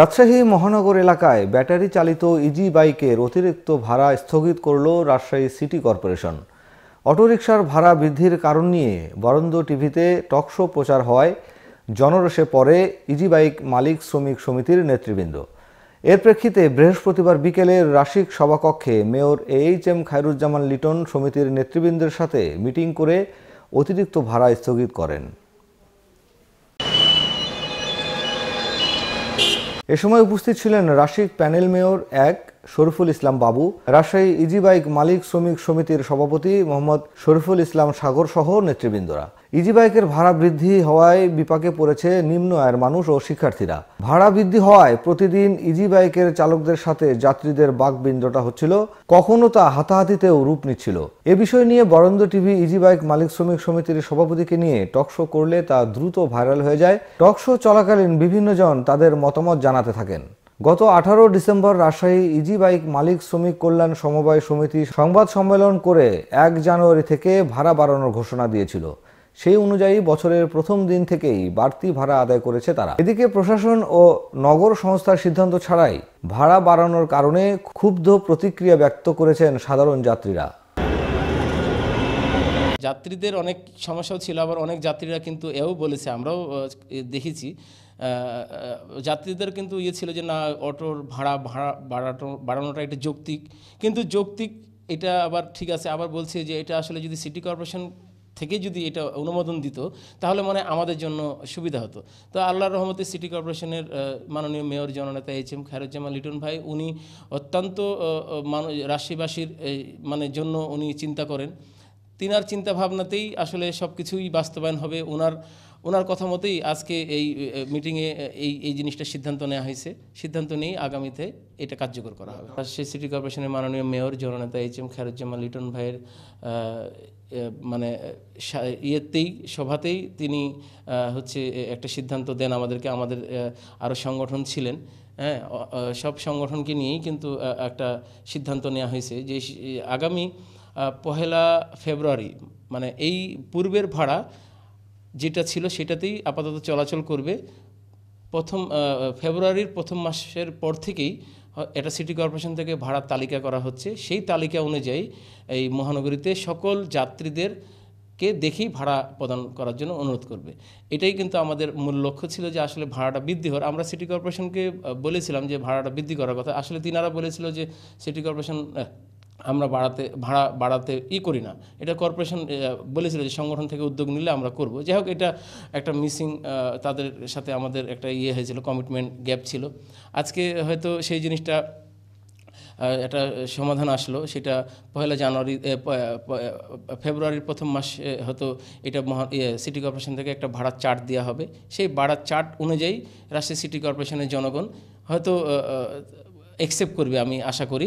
রাজশাহী মহানগর এলাকায় ব্যাটারি চালিত ইজি e বাইকের অতিরিক্ত ভাড়া স্থগিত করল রাজশাহী সিটি কর্পোরেশন অটোরিকশার ভাড়া বৃদ্ধির কারণ নিয়ে বরন্দ টিভিতে টকশো প্রচার হয় জনরসে পরে ইজি e বাইক মালিক শ্রমিক সমিতির নেতৃবৃন্দ এর প্রেক্ষিতে বৃহস্পতিবার বিকেলে রাশিক সভাকক্ষে mayor H M Khairuzzaman Liton সমিতির নেতৃবৃন্দের সাথে মিটিং করে অতিরিক্ত ভাড়া স্থগিত করেন এ সময় উপস্থিত ছিলেন রাশিক প্যানেল মেয়র এক শরফুল ইসলাম বাবু রাজশাহী ইজিবাইক মালিক শ্রমিক সমিতির সভাপতি মোহাম্মদ শরফুল ইসলাম সাগর সহ নেতৃবৃন্দরা ইজিবাইকের ভাড়া বৃদ্ধি হওয়ায় বিপাকে পড়েছে নিম্ন আয়ের মানুষ ও শিক্ষার্থীরা ভাড়া বৃদ্ধি হওয়ায় প্রতিদিন ইজিবাইকের চালকদের সাথে যাত্রীদের বাকবিন্দটা হচ্ছিল কখনো তা হাতাহাতিতেও রূপ নিচ্ছিল এ বিষয় নিয়ে বরেন্দ্র টিভি ইজিবাইক মালিক শ্রমিক সমিতির সভাপতিকে নিয়ে টকশো করলে তা দ্রুত ভাইরাল হয়ে যায় টকশো চলাকালীন বিভিন্নজন তাদের মতামত জানাতে থাকেন গত আঠারো ডিসেম্বর রাজশাহী ইজি বাইক মালিক শ্রমিক কল্যাণ সমবায় সমিতি সংবাদ সম্মেলন করে এক জানুয়ারি থেকে ভাড়া বাড়ানোর ঘোষণা দিয়েছিল সেই অনুযায়ী বছরের প্রথম দিন থেকেই বাড়তি ভাড়া আদায় করেছে তারা এদিকে প্রশাসন ও নগর সংস্থার সিদ্ধান্ত ছাড়াই ভাড়া বাড়ানোর কারণে ক্ষুব্ধ প্রতিক্রিয়া ব্যক্ত করেছেন সাধারণ যাত্রীরা যাত্রীদের অনেক সমস্যাও ছিল আবার অনেক যাত্রীরা কিন্তু এও বলেছে আমরাও দেখেছি যাত্রীদের কিন্তু ইয়ে ছিল যে না অটোর ভাড়া ভাড়া বাড়ানো বাড়ানোটা একটা যৌক্তিক কিন্তু যৌক্তিক এটা আবার ঠিক আছে আবার বলছে যে এটা আসলে যদি সিটি কর্পোরেশন থেকে যদি এটা অনুমোদন দিত তাহলে মানে আমাদের জন্য সুবিধা হতো তো আল্লাহ রহমতে সিটি কর্পোরেশনের মাননীয় মেয়র জননেতা এইচ এম খায়রুজ্জামান লিটন ভাই উনি অত্যন্ত মানুষ রাশিবাসীর মানে জন্য উনি চিন্তা করেন তিনার চিন্তাভাবনাতেই আসলে সব কিছুই বাস্তবায়ন হবে ওনার ওনার কথা মতোই আজকে এই মিটিংয়ে এই এই জিনিসটা সিদ্ধান্ত নেওয়া হয়েছে সিদ্ধান্ত নিয়ে আগামীতে এটা কার্যকর করা হবে সে সিটি কর্পোরেশনের মাননীয় মেয়র জননেতা এইচ এম খেরুজ্জামান লিটন ভাইয়ের মানে ইয়েতেই সভাতেই তিনি হচ্ছে একটা সিদ্ধান্ত দেন আমাদেরকে আমাদের আরও সংগঠন ছিলেন হ্যাঁ সব সংগঠনকে নিয়েই কিন্তু একটা সিদ্ধান্ত নেওয়া হয়েছে যে আগামী পহেলা ফেব্রুয়ারি মানে এই পূর্বের ভাড়া যেটা ছিল সেটাতেই আপাতত চলাচল করবে প্রথম ফেব্রুয়ারির প্রথম মাসের পর থেকেই এটা সিটি কর্পোরেশন থেকে ভাড়ার তালিকা করা হচ্ছে সেই তালিকা অনুযায়ী এই মহানগরীতে সকল যাত্রীদের কে দেখেই ভাড়া প্রদান করার জন্য অনুরোধ করবে এটাই কিন্তু আমাদের মূল লক্ষ্য ছিল যে আসলে ভাড়াটা বৃদ্ধি হওয়ার আমরা সিটি কর্পোরেশনকে বলেছিলাম যে ভাড়াটা বৃদ্ধি করার কথা আসলে তিনারা বলেছিল যে সিটি কর্পোরেশন আমরা বাড়াতে ভাড়া বাড়াতে ই করি না এটা কর্পোরেশন বলেছিল যে সংগঠন থেকে উদ্যোগ নিলে আমরা করব যাই হোক এটা একটা মিসিং তাদের সাথে আমাদের একটা ইয়ে হয়েছিল কমিটমেন্ট গ্যাপ ছিল আজকে হয়তো সেই জিনিসটা একটা সমাধান আসলো সেটা পয়লা জানুয়ারি ফেব্রুয়ারির প্রথম মাস হয়তো এটা মহা সিটি ইয়ে, কর্পোরেশন থেকে একটা ভাড়ার চার্ট দেওয়া হবে সেই ভাড়ার চার্ট অনুযায়ী রাজশাহী সিটি কর্পোরেশনের জনগণ হয়তো অ্যাকসেপ্ট করবে আমি আশা করি